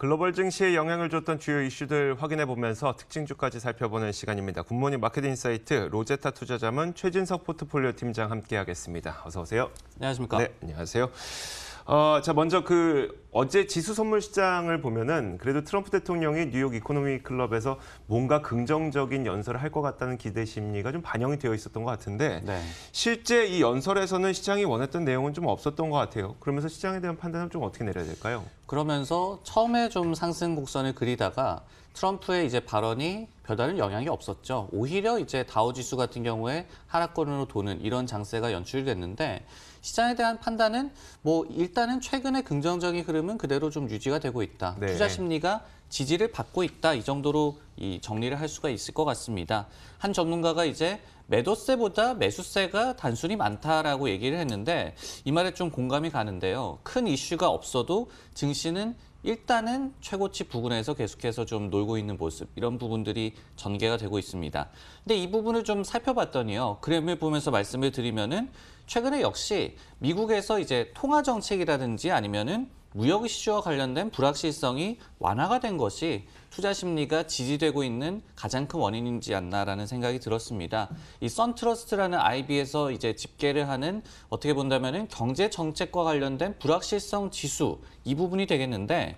글로벌 증시에 영향을 줬던 주요 이슈들 확인해 보면서 특징주까지 살펴보는 시간입니다. 굿모닝 마켓 인사이트 로제타 투자자문 최진석 포트폴리오 팀장 함께하겠습니다. 어서 오세요. 안녕하십니까? 네, 안녕하세요. 어, 자 먼저 그 어제 지수 선물 시장을 보면은 그래도 트럼프 대통령이 뉴욕 이코노미 클럽에서 뭔가 긍정적인 연설을 할 것 같다는 기대 심리가 좀 반영이 되어 있었던 것 같은데 네. 실제 이 연설에서는 시장이 원했던 내용은 좀 없었던 것 같아요. 그러면서 시장에 대한 판단은 좀 어떻게 내려야 될까요? 그러면서 처음에 좀 상승 곡선을 그리다가 트럼프의 이제 발언이 별다른 영향이 없었죠. 오히려 이제 다우지수 같은 경우에 하락권으로 도는 이런 장세가 연출됐는데 시장에 대한 판단은 뭐 일단은 최근의 긍정적인 흐름은 그대로 좀 유지가 되고 있다. 네. 투자 심리가 지지를 받고 있다. 이 정도로 이 정리를 할 수가 있을 것 같습니다. 한 전문가가 이제 매도세보다 매수세가 단순히 많다라고 얘기를 했는데 이 말에 좀 공감이 가는데요. 큰 이슈가 없어도 증시는 일단은 최고치 부근에서 계속해서 좀 놀고 있는 모습 이런 부분들이 전개가 되고 있습니다. 근데 이 부분을 좀 살펴봤더니요. 그램을 보면서 말씀을 드리면은 최근에 역시 미국에서 이제 통화 정책이라든지 아니면은 무역 이슈와 관련된 불확실성이 완화가 된 것이 투자 심리가 지지되고 있는 가장 큰 원인인지 않나라는 생각이 들었습니다. 이 썬트러스트라는 IB에서 이제 집계를 하는 어떻게 본다면은 경제 정책과 관련된 불확실성 지수 이 부분이 되겠는데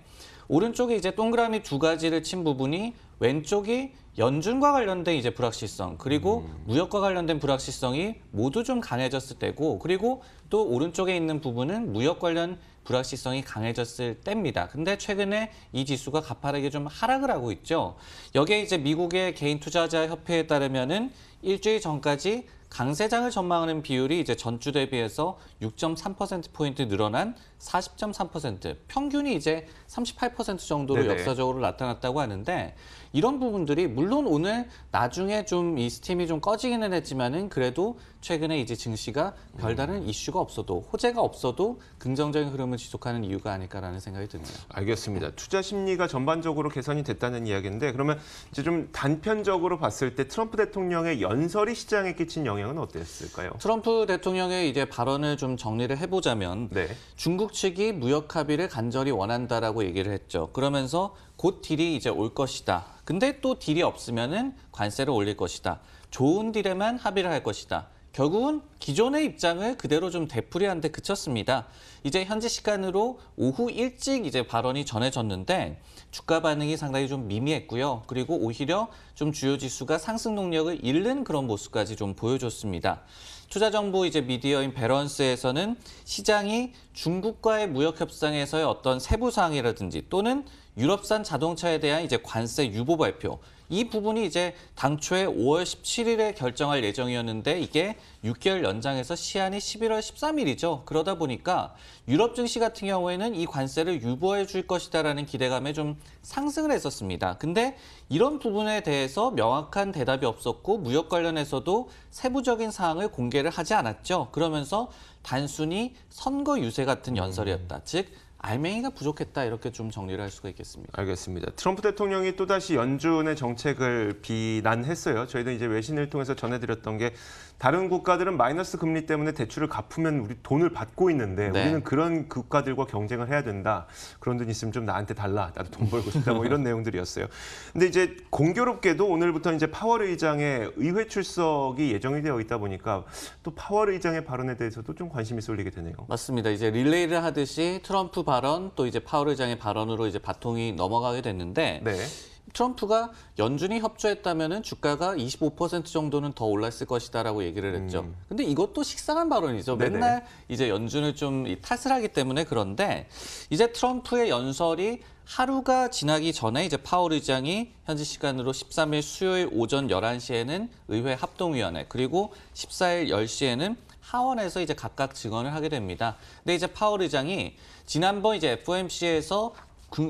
오른쪽에 이제 동그라미 두 가지를 친 부분이 왼쪽이 연준과 관련된 이제 불확실성 그리고 음. 무역과 관련된 불확실성이 모두 좀 강해졌을 때고 그리고 또 오른쪽에 있는 부분은 무역 관련 불확실성이 강해졌을 때입니다. 근데 최근에 이 지수가 가파르게 좀 하락을 하고 있죠. 여기에 이제 미국의 개인 투자자 협회에 따르면은 일주일 전까지 강세장을 전망하는 비율이 이제 전주 대비해서 6.3%포인트 늘어난 40.3%, 평균이 이제 38% 정도로 네네. 역사적으로 나타났다고 하는데 이런 부분들이 물론 오늘 나중에 좀 이 스팀이 좀 꺼지기는 했지만은 그래도 최근에 이제 증시가 별다른 음. 이슈가 없어도 호재가 없어도 긍정적인 흐름을 지속하는 이유가 아닐까라는 생각이 듭니다. 알겠습니다. 투자 심리가 전반적으로 개선이 됐다는 이야기인데 그러면 이제 좀 단편적으로 봤을 때 트럼프 대통령의 연설이 시장에 끼친 영향은 어땠을까요? 트럼프 대통령의 이제 발언을 좀 정리를 해보자면 네. 중국 측이 무역 합의를 간절히 원한다라고 얘기를 했죠. 그러면서 곧 딜이 이제 올 것이다. 근데 또 딜이 없으면은 관세를 올릴 것이다. 좋은 딜에만 합의를 할 것이다. 결국은 기존의 입장을 그대로 좀 되풀이한 데 그쳤습니다. 이제 현지 시간으로 오후 일찍 이제 발언이 전해졌는데 주가 반응이 상당히 좀 미미했고요. 그리고 오히려 좀 주요 지수가 상승 동력을 잃는 그런 모습까지 좀 보여줬습니다. 투자정보 이제 미디어인 베런스에서는 시장이 중국과의 무역 협상에서의 어떤 세부 사항이라든지 또는 유럽산 자동차에 대한 이제 관세 유보 발표 이 부분이 이제 당초에 5월 17일에 결정할 예정이었는데 이게 6개월 연장해서 시한이 11월 13일이죠. 그러다 보니까 유럽 증시 같은 경우에는 이 관세를 유보해 줄 것이다라는 기대감에 좀 상승을 했었습니다. 근데 이런 부분에 대해서 명확한 대답이 없었고 무역 관련해서도 세부적인 사항을 공개를 하지 않았죠. 그러면서 단순히 선거 유세 같은 음. 연설이었다. 음. 즉 알맹이가 부족했다 이렇게 좀 정리를 할 수가 있겠습니다. 알겠습니다. 트럼프 대통령이 또다시 연준의 정책을 비난했어요. 저희도 이제 외신을 통해서 전해드렸던 게 다른 국가들은 마이너스 금리 때문에 대출을 갚으면 우리 돈을 받고 있는데 네. 우리는 그런 국가들과 경쟁을 해야 된다. 그런 돈 있으면 좀 나한테 달라. 나도 돈 벌고 싶다. 뭐 이런 내용들이었어요. 근데 이제 공교롭게도 오늘부터 이제 파월 의장의 의회 출석이 예정이 되어 있다 보니까 또 파월 의장의 발언에 대해서도 좀 관심이 쏠리게 되네요. 맞습니다. 이제 릴레이를 하듯이 트럼프 발언 또 이제 파월 의장의 발언으로 이제 바통이 넘어가게 됐는데 네. 트럼프가 연준이 협조했다면 주가가 25% 정도는 더 올랐을 것이다라고 얘기를 했죠. 음. 근데 이것도 식상한 발언이죠. 네네. 맨날 이제 연준을 좀 탓을 하기 때문에 그런데 이제 트럼프의 연설이 하루가 지나기 전에 이제 파월 의장이 현지 시간으로 13일 수요일 오전 11시에는 의회 합동위원회 그리고 14일 10시에는 하원에서 이제 각각 증언을 하게 됩니다. 근데 이제 파월 의장이 지난번 이제 FOMC에서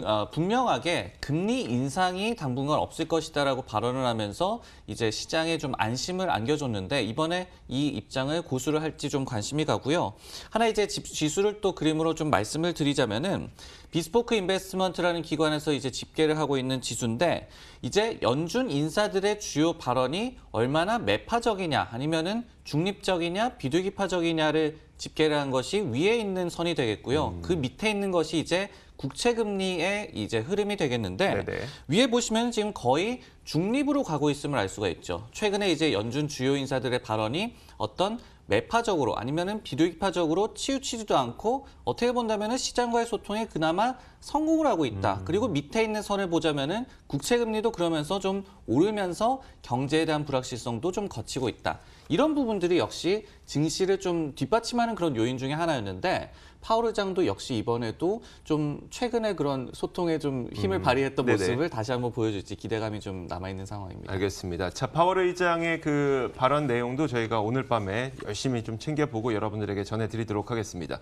아, 분명하게 금리 인상이 당분간 없을 것이다라고 발언을 하면서 이제 시장에 좀 안심을 안겨줬는데 이번에 이 입장을 고수를 할지 좀 관심이 가고요. 하나 이제 지수를 또 그림으로 좀 말씀을 드리자면은 비스포크 인베스트먼트라는 기관에서 이제 집계를 하고 있는 지수인데 이제 연준 인사들의 주요 발언이 얼마나 매파적이냐 아니면은 중립적이냐 비둘기파적이냐를 집계를 한 것이 위에 있는 선이 되겠고요. 음. 그 밑에 있는 것이 이제 국채 금리의 이제 흐름이 되겠는데 네네. 위에 보시면 지금 거의 중립으로 가고 있음을 알 수가 있죠. 최근에 이제 연준 주요 인사들의 발언이 어떤 매파적으로 아니면은 비둘기파적으로 치우치지도 않고 어떻게 본다면은 시장과의 소통에 그나마 성공을 하고 있다. 음. 그리고 밑에 있는 선을 보자면은 국채 금리도 그러면서 좀 오르면서 경제에 대한 불확실성도 좀 거치고 있다. 이런 부분들이 역시 증시를 좀 뒷받침하는 그런 요인 중에 하나였는데 파우르장도 역시 이번에도 좀 최근에 그런 소통에 좀 힘을 음, 발휘했던 네네. 모습을 다시 한번 보여줄지 기대감이 좀 남아있는 상황입니다. 알겠습니다. 자, 파월 의장의 그 발언 내용도 저희가 오늘 밤에 열심히 좀 챙겨보고 여러분들에게 전해드리도록 하겠습니다.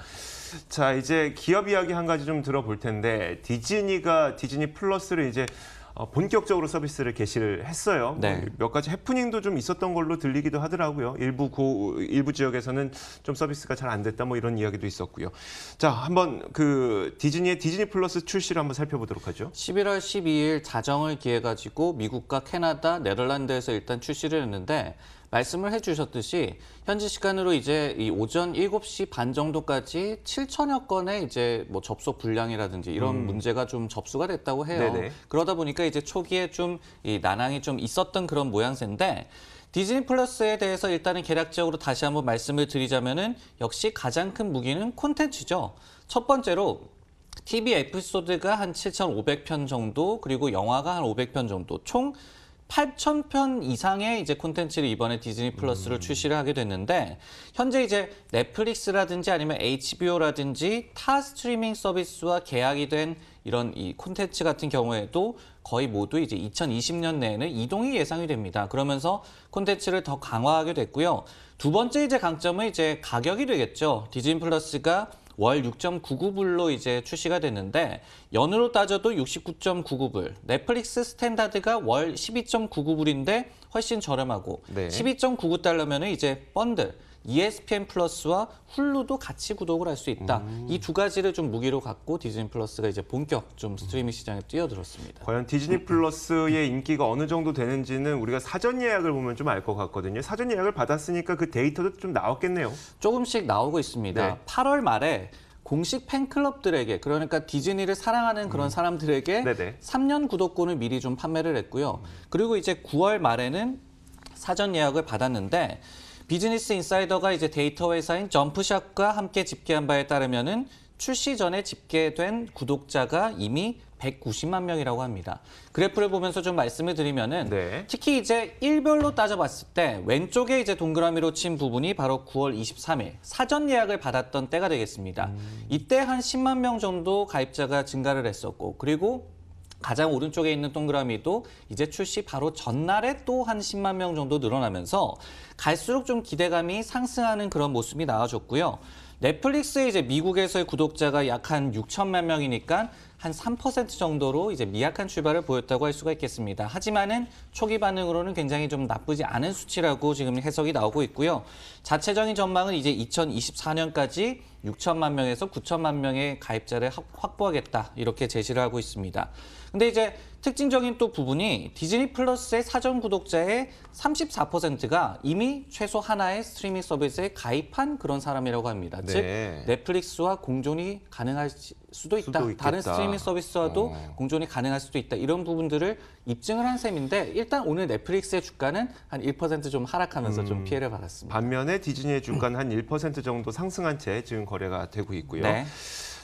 자, 이제 기업 이야기 한 가지 좀 들어볼 텐데 디즈니가 디즈니 플러스를 이제 어, 본격적으로 서비스를 개시를 했어요. 뭐 네. 몇 가지 해프닝도 좀 있었던 걸로 들리기도 하더라고요. 일부 고, 일부 지역에서는 좀 서비스가 잘 안 됐다 뭐 이런 이야기도 있었고요. 자, 한번 그 디즈니의 디즈니 플러스 출시를 한번 살펴보도록 하죠. 11월 12일 자정을 기해 가지고 미국과 캐나다, 네덜란드에서 일단 출시를 했는데 말씀을 해주셨듯이 현지 시간으로 이제 이 오전 7시 반 정도까지 7천여 건의 이제 뭐 접속 불량이라든지 이런 음. 문제가 좀 접수가 됐다고 해요. 네네. 그러다 보니까 이제 초기에 좀 이 난항이 좀 있었던 그런 모양새인데 디즈니 플러스에 대해서 일단은 개략적으로 다시 한번 말씀을 드리자면은 역시 가장 큰 무기는 콘텐츠죠. 첫 번째로 TV 에피소드가 한 7,500편 정도, 그리고 영화가 한 500편 정도, 총 8,000편 이상의 이제 콘텐츠를 이번에 디즈니 플러스를 음. 출시를 하게 됐는데 현재 이제 넷플릭스라든지 아니면 HBO라든지 타 스트리밍 서비스와 계약이 된 이런 이 콘텐츠 같은 경우에도 거의 모두 이제 2020년 내에는 이동이 예상이 됩니다. 그러면서 콘텐츠를 더 강화하게 됐고요. 두 번째 이제 강점은 이제 가격이 되겠죠. 디즈니 플러스가 월 6.99불로 이제 출시가 됐는데 연으로 따져도 69.99불. 넷플릭스 스탠다드가 월 12.99불인데 훨씬 저렴하고 네. 1 2 9 9달러면 이제 번들 ESPN 플러스와 훌루도 같이 구독을 할 수 있다. 음. 이두 가지를 좀 무기로 갖고 디즈니 플러스가 이제 본격 좀 스트리밍 시장에 뛰어들었습니다. 과연 디즈니 플러스의 인기가 어느 정도 되는지는 우리가 사전 예약을 보면 좀 알 것 같거든요. 사전 예약을 받았으니까 그 데이터도 좀 나왔겠네요. 조금씩 나오고 있습니다. 네. 8월 말에 공식 팬클럽들에게 그러니까 디즈니를 사랑하는 그런 음. 사람들에게 음. 3년 구독권을 미리 좀 판매를 했고요. 그리고 이제 9월 말에는 사전 예약을 받았는데 비즈니스 인사이더가 이제 데이터 회사인 점프샷과 함께 집계한 바에 따르면은 출시 전에 집계된 구독자가 이미 190만 명이라고 합니다. 그래프를 보면서 좀 말씀을 드리면은 네. 특히 이제 일별로 따져봤을 때 왼쪽에 이제 동그라미로 친 부분이 바로 9월 23일 사전 예약을 받았던 때가 되겠습니다. 음. 이때 한 10만 명 정도 가입자가 증가를 했었고 그리고 가장 오른쪽에 있는 동그라미도 이제 출시 바로 전날에 또 한 10만 명 정도 늘어나면서 갈수록 좀 기대감이 상승하는 그런 모습이 나와줬고요. 넷플릭스의 이제 미국에서의 구독자가 약 한 6천만 명이니까 한3% 정도로 이제 미약한 출발을 보였다고 할 수가 있겠습니다. 하지만은 초기 반응으로는 굉장히 좀 나쁘지 않은 수치라고 지금 해석이 나오고 있고요. 자체적인 전망은 이제 2024년까지 6천만 명에서 9천만 명의 가입자를 확보하겠다 이렇게 제시를 하고 있습니다. 근데 이제 특징적인 또 부분이 디즈니 플러스의 사전 구독자의 34%가 이미 최소 하나의 스트리밍 서비스에 가입한 그런 사람이라고 합니다. 네. 즉 넷플릭스와 공존이 가능할지 수도 있다. 수도 다른 스트리밍 서비스와도 어. 공존이 가능할 수도 있다. 이런 부분들을 입증을 한 셈인데 일단 오늘 넷플릭스의 주가는 한 1%좀 하락하면서 음. 좀 피해를 받았습니다. 반면에 디즈니의 주가는 한 1% 정도 상승한 채 지금 거래가 되고 있고요. 네.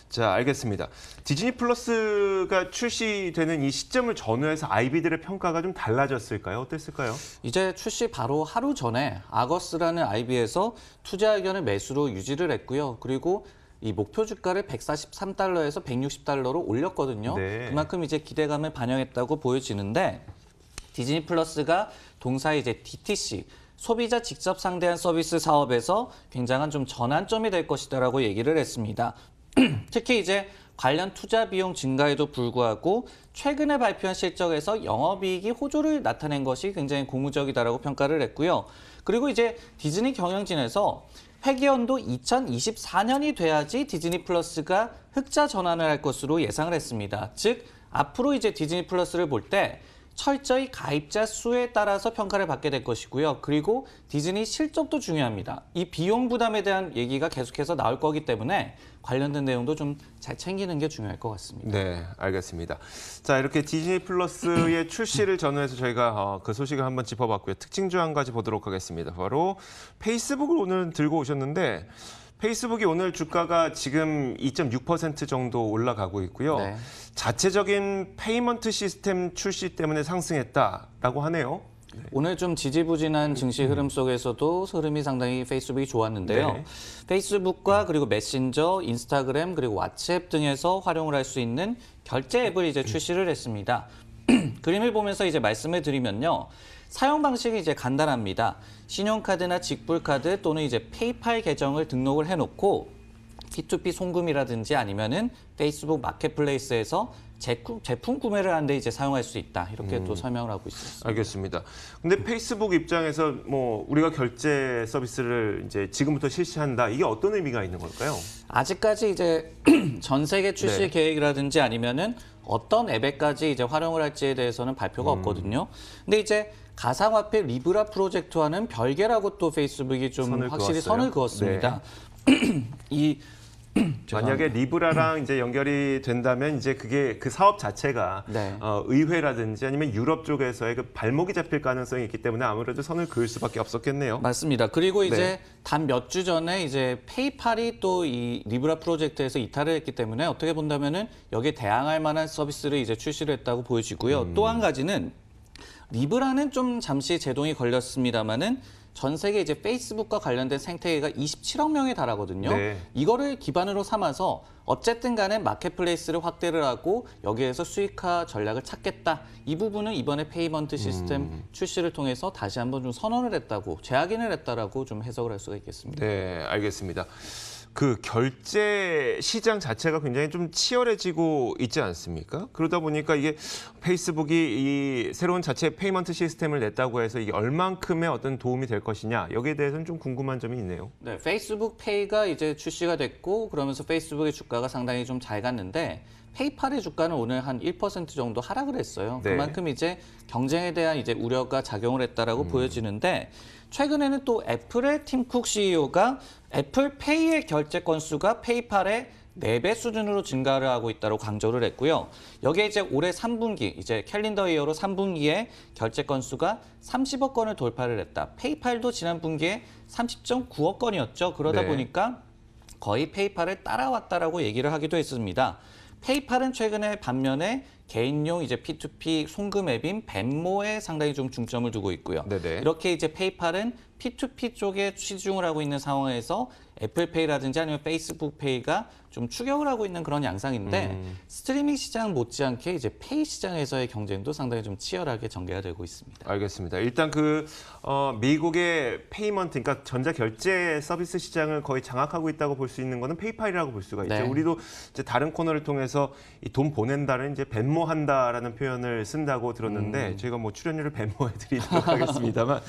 자, 알겠습니다. 디즈니 플러스가 출시되는 이 시점을 전후해서 아이비들의 평가가 좀 달라졌을까요? 어땠을까요? 이제 출시 바로 하루 전에 아거스라는 아이비에서 투자 의견을 매수로 유지를 했고요. 그리고 이 목표 주가를 143달러에서 160달러로 올렸거든요. 네. 그만큼 이제 기대감을 반영했다고 보여지는데 디즈니 플러스가 동사의 이제 DTC 소비자 직접 상대한 서비스 사업에서 굉장한 좀 전환점이 될 것이다라고 얘기를 했습니다. 특히 이제 관련 투자 비용 증가에도 불구하고 최근에 발표한 실적에서 영업이익이 호조를 나타낸 것이 굉장히 고무적이다라고 평가를 했고요. 그리고 이제 디즈니 경영진에서 폐계연도 2024년이 돼야지 디즈니 플러스가 흑자 전환을 할 것으로 예상을 했습니다. 즉 앞으로 이제 디즈니 플러스를 볼때 철저히 가입자 수에 따라서 평가를 받게 될 것이고요. 그리고 디즈니 실적도 중요합니다. 이 비용 부담에 대한 얘기가 계속해서 나올 거기 때문에 관련된 내용도 좀 잘 챙기는 게 중요할 것 같습니다. 네, 알겠습니다. 자, 이렇게 디즈니 플러스의 출시를 전후해서 저희가 어, 그 소식을 한번 짚어봤고요. 특징 중한 가지 보도록 하겠습니다. 바로 페이스북을 오늘 들고 오셨는데 페이스북이 오늘 주가가 지금 2.6% 정도 올라가고 있고요. 네. 자체적인 페이먼트 시스템 출시 때문에 상승했다라고 하네요. 네. 오늘 좀 지지부진한 증시 흐름 속에서도 흐름이 상당히 페이스북이 좋았는데요. 네. 페이스북과 그리고 메신저, 인스타그램 그리고 왓츠앱 등에서 활용을 할 수 있는 결제 앱을 이제 출시를 했습니다. 그림을 보면서 이제 말씀을 드리면요. 사용 방식이 이제 간단합니다. 신용카드나 직불카드 또는 이제 페이팔 계정을 등록을 해놓고 P2P 송금이라든지 아니면은 페이스북 마켓플레이스에서 제품, 제품 구매를 하는데 이제 사용할 수 있다 이렇게 음. 또 설명을 하고 있습니다. 알겠습니다. 근데 페이스북 입장에서 뭐 우리가 결제 서비스를 이제 지금부터 실시한다 이게 어떤 의미가 있는 걸까요? 아직까지 이제 전 세계 출시 네. 계획이라든지 아니면은 어떤 앱에까지 이제 활용을 할지에 대해서는 발표가 음. 없거든요. 근데 이제 가상화폐 리브라 프로젝트와는 별개라고 또 페이스북이 좀 선을 확실히 그었어요? 선을 그었습니다. 네. 이 만약에 리브라랑 이제 연결이 된다면 이제 그게 그 사업 자체가 네. 어, 의회라든지 아니면 유럽 쪽에서의 그 발목이 잡힐 가능성이 있기 때문에 아무래도 선을 그을 수밖에 없었겠네요. 맞습니다. 그리고 네. 이제 네. 단몇 주 전에 이제 페이팔이 또 이 리브라 프로젝트에서 이탈을 했기 때문에 어떻게 본다면은 여기에 대항할 만한 서비스를 이제 출시를 했다고 보여지고요. 음. 또한 가지는 리브라는 좀 잠시 제동이 걸렸습니다마는 전 세계 이제 페이스북과 관련된 생태계가 27억 명에 달하거든요. 네. 이거를 기반으로 삼아서 어쨌든 간에 마켓플레이스를 확대를 하고 여기에서 수익화 전략을 찾겠다. 이 부분은 이번에 페이먼트 음. 시스템 음. 출시를 통해서 다시 한번 좀 선언을 했다고 재확인을 했다라고 좀 해석을 할 수가 있겠습니다. 네, 알겠습니다. 그 결제 시장 자체가 굉장히 좀 치열해지고 있지 않습니까? 그러다 보니까 이게 페이스북이 이 새로운 자체 페이먼트 시스템을 냈다고 해서 이게 얼만큼의 어떤 도움이 될 것이냐 여기에 대해서는 좀 궁금한 점이 있네요. 네, 페이스북 페이가 이제 출시가 됐고 그러면서 페이스북의 주가가 상당히 좀 잘 갔는데 페이팔의 주가는 오늘 한 1% 정도 하락을 했어요. 네. 그만큼 이제 경쟁에 대한 이제 우려가 작용을 했다라고 음. 보여지는데 최근에는 또 애플의 팀쿡 CEO가 애플 페이의 결제 건수가 페이팔의 4배 수준으로 증가를 하고 있다고 강조를 했고요. 여기에 이제 올해 3분기, 이제 캘린더 이어로 3분기에 결제 건수가 30억 건을 돌파를 했다. 페이팔도 지난 분기에 30.9억 건이었죠. 그러다 네. 보니까 거의 페이팔을 따라왔다라고 얘기를 하기도 했습니다. 페이팔은 최근에 반면에 개인용 이제 P2P 송금 앱인 벤모에 상당히 좀 중점을 두고 있고요. 네네. 이렇게 이제 페이팔은 P2P 쪽에 취중을 하고 있는 상황에서 애플페이라든지 아니면 페이스북페이가 좀 추격을 하고 있는 그런 양상인데 음. 스트리밍 시장 못지않게 이제 페이 시장에서의 경쟁도 상당히 좀 치열하게 전개가 되고 있습니다. 알겠습니다. 일단 그 어, 미국의 페이먼트, 그러니까 전자결제 서비스 시장을 거의 장악하고 있다고 볼 수 있는 것은 페이팔이라고 볼 수가 있죠. 네. 우리도 이제 다른 코너를 통해서 이 돈 보낸다는 이제 벤모 변모한다라는 표현을 쓴다고 들었는데 음. 저희가 뭐 출연료를 변모해드리도록 하겠습니다만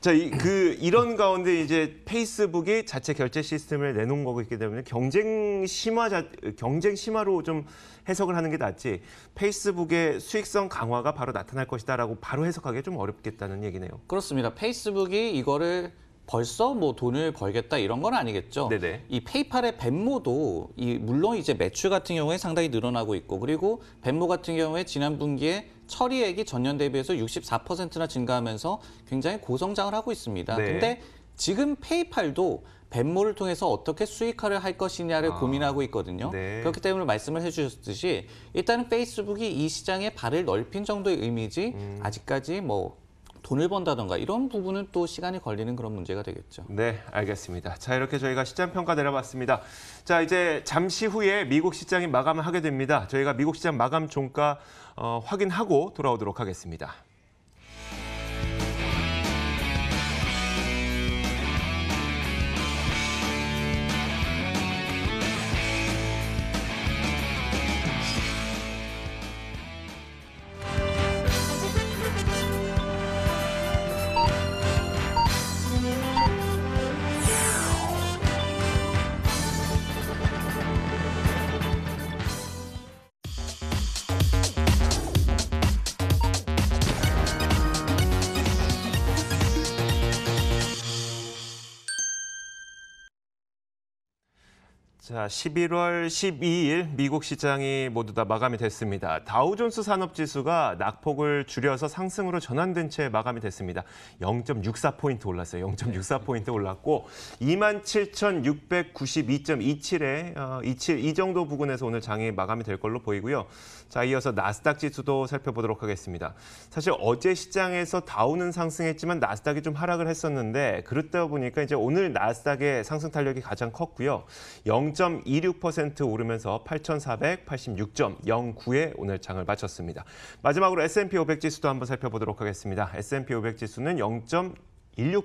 자, 이, 그 이런 가운데 이제 페이스북이 자체 결제 시스템을 내놓은 거기 고있 때문에 경쟁 심화 자, 경쟁 심화로 좀 해석을 하는 게 낫지 페이스북의 수익성 강화가 바로 나타날 것이다라고 바로 해석하기 좀 어렵겠다는 얘기네요. 그렇습니다. 페이스북이 이거를 벌써 뭐 돈을 벌겠다 이런 건 아니겠죠. 네네. 이 페이팔의 벤모도 이 물론 이제 매출 같은 경우에 상당히 늘어나고 있고 그리고 벤모 같은 경우에 지난 분기에 처리액이 전년 대비해서 64%나 증가하면서 굉장히 고성장을 하고 있습니다. 네. 근데 지금 페이팔도 벤모를 통해서 어떻게 수익화를 할 것이냐를 아, 고민하고 있거든요. 네. 그렇기 때문에 말씀을 해주셨듯이 일단은 페이스북이 이 시장에 발을 넓힌 정도의 의미지 음. 아직까지 뭐 돈을 번다던가 이런 부분은 또 시간이 걸리는 그런 문제가 되겠죠. 네, 알겠습니다. 자, 이렇게 저희가 시장 평가 내려봤습니다. 자, 이제 잠시 후에 미국 시장이 마감을 하게 됩니다. 저희가 미국 시장 마감 종가 어, 확인하고 돌아오도록 하겠습니다. 자, 11월 12일 미국 시장이 모두 다 마감이 됐습니다. 다우존스 산업지수가 낙폭을 줄여서 상승으로 전환된 채 마감이 됐습니다. 0.64포인트 올랐어요. 0.64포인트 올랐고 27,692.27에 어, 이 정도 부근에서 오늘 장이 마감이 될 걸로 보이고요. 자, 이어서 나스닥 지수도 살펴보도록 하겠습니다. 사실 어제 시장에서 다우는 상승했지만 나스닥이 좀 하락을 했었는데 그렇다 보니까 이제 오늘 나스닥의 상승 탄력이 가장 컸고요. 0. 0.26% 오르면서 8,486.09에 오늘 장을 마쳤습니다. 마지막으로 S&P 500 지수도 한번 살펴보도록 하겠습니다. S&P 500 지수는 0. 1 6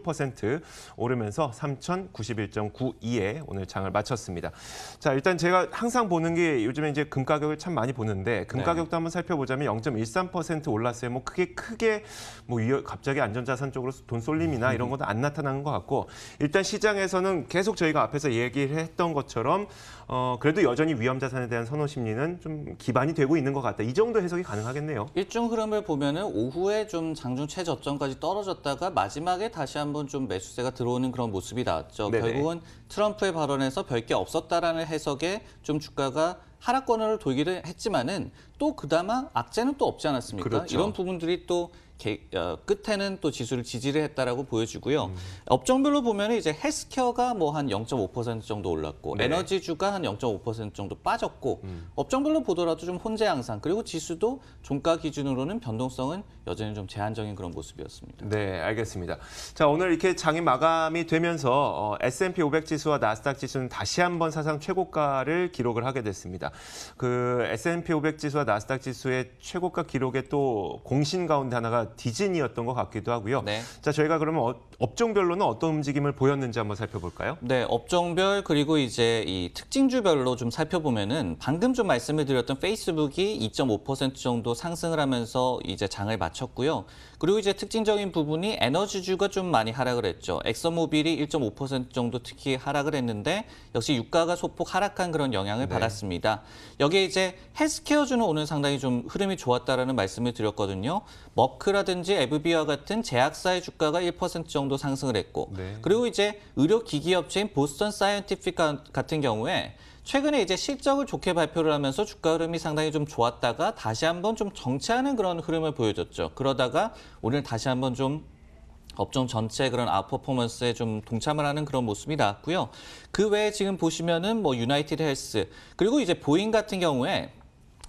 오르면서 3,091.92에 오늘 장을 마쳤습니다. 자, 일단 제가 항상 보는 게 요즘에 이제 금 가격을 참 많이 보는데 금 네. 가격도 네. 한번 살펴보자면 0.13% 올랐어요. 뭐 크게 크게 뭐 갑자기 안전자산 쪽으로 돈 쏠림이나 이런 음. 것도 안 나타나는 것 같고 일단 시장에서는 계속 저희가 앞에서 얘기를 했던 것처럼 어, 그래도 여전히 위험 자산에 대한 선호 심리는 좀 기반이 되고 있는 것 같다. 이 정도 해석이 가능하겠네요. 일중 흐름을 보면은 오후에 좀 장중 최저점까지 떨어졌다가 마지막에 다시 한번 좀 매수세가 들어오는 그런 모습이 나왔죠. 네네. 결국은 트럼프의 발언에서 별 게 없었다라는 해석에 좀 주가가 하락권으로 돌기를 했지만은 또 그다마 악재는 또 없지 않았습니까? 그렇죠. 이런 부분들이 또 개, 어, 끝에는 또 지수를 지지를 했다라고 보여지고요. 음. 업종별로 보면 이제 헬스케어가 뭐 한 0.5% 정도 올랐고 네. 에너지주가 한 0.5% 정도 빠졌고 음. 업종별로 보더라도 좀 혼재 양상 그리고 지수도 종가 기준으로는 변동성은 여전히 좀 제한적인 그런 모습이었습니다. 네, 알겠습니다. 자, 오늘 이렇게 장이 마감이 되면서 어, S&P 500 지수와 나스닥 지수는 다시 한번 사상 최고가를 기록을 하게 됐습니다. 그 S&P 500 지수와 나스닥 지수의 최고가 기록에 또 공신 가운데 하나가 디즈니였던 것 같기도 하고요. 네. 자, 저희가 그러면 어, 업종별로는 어떤 움직임을 보였는지 한번 살펴볼까요? 네, 업종별 그리고 이제 이 특징주별로 좀 살펴보면은 방금 좀 말씀을 드렸던 페이스북이 2.5% 정도 상승을 하면서 이제 장을 마쳤고요. 그리고 이제 특징적인 부분이 에너지주가 좀 많이 하락을 했죠. 엑소모빌이 1.5% 정도 특히 하락을 했는데 역시 유가가 소폭 하락한 그런 영향을 네. 받았습니다. 여기에 이제 헬스케어주는 오늘 상당히 좀 흐름이 좋았다라는 말씀을 드렸거든요. 머크랑 롯데라든지 에브비와 같은 제약사의 주가가 1% 정도 상승을 했고 네. 그리고 이제 의료기기 업체인 보스턴 사이언티픽 같은 경우에 최근에 이제 실적을 좋게 발표를 하면서 주가 흐름이 상당히 좀 좋았다가 다시 한번 좀 정체하는 그런 흐름을 보여줬죠. 그러다가 오늘 다시 한번 좀 업종 전체 그런 아웃퍼포먼스에 좀 동참을 하는 그런 모습이 나왔고요. 그 외에 지금 보시면은 뭐 유나이티드 헬스 그리고 이제 보잉 같은 경우에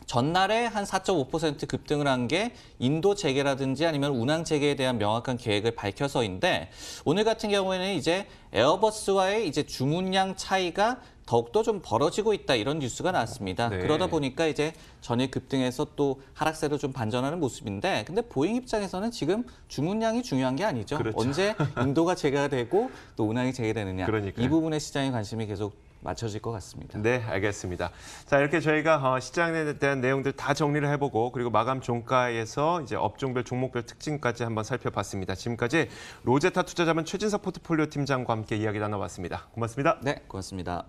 전날에 한 4.5% 급등을 한 게 인도 재개라든지 아니면 운항 재개에 대한 명확한 계획을 밝혀서인데 오늘 같은 경우에는 이제 에어버스와의 이제 주문량 차이가 더욱더 좀 벌어지고 있다 이런 뉴스가 나왔습니다. 네. 그러다 보니까 이제 전일 급등해서 또 하락세로 좀 반전하는 모습인데 근데 보잉 입장에서는 지금 주문량이 중요한 게 아니죠. 그렇죠. 언제 인도가 재개가 되고 또 운항이 재개되느냐. 그러니까요. 이 부분에 시장의 관심이 계속 맞춰질 것 같습니다. 네, 알겠습니다. 자, 이렇게 저희가 어, 시장에 대한 내용들 다 정리를 해보고 그리고 마감 종가에서 이제 업종별 종목별 특징까지 한번 살펴봤습니다. 지금까지 로제타 투자자문 최진석 포트폴리오 팀장과 함께 이야기 나눠봤습니다. 고맙습니다. 네, 고맙습니다.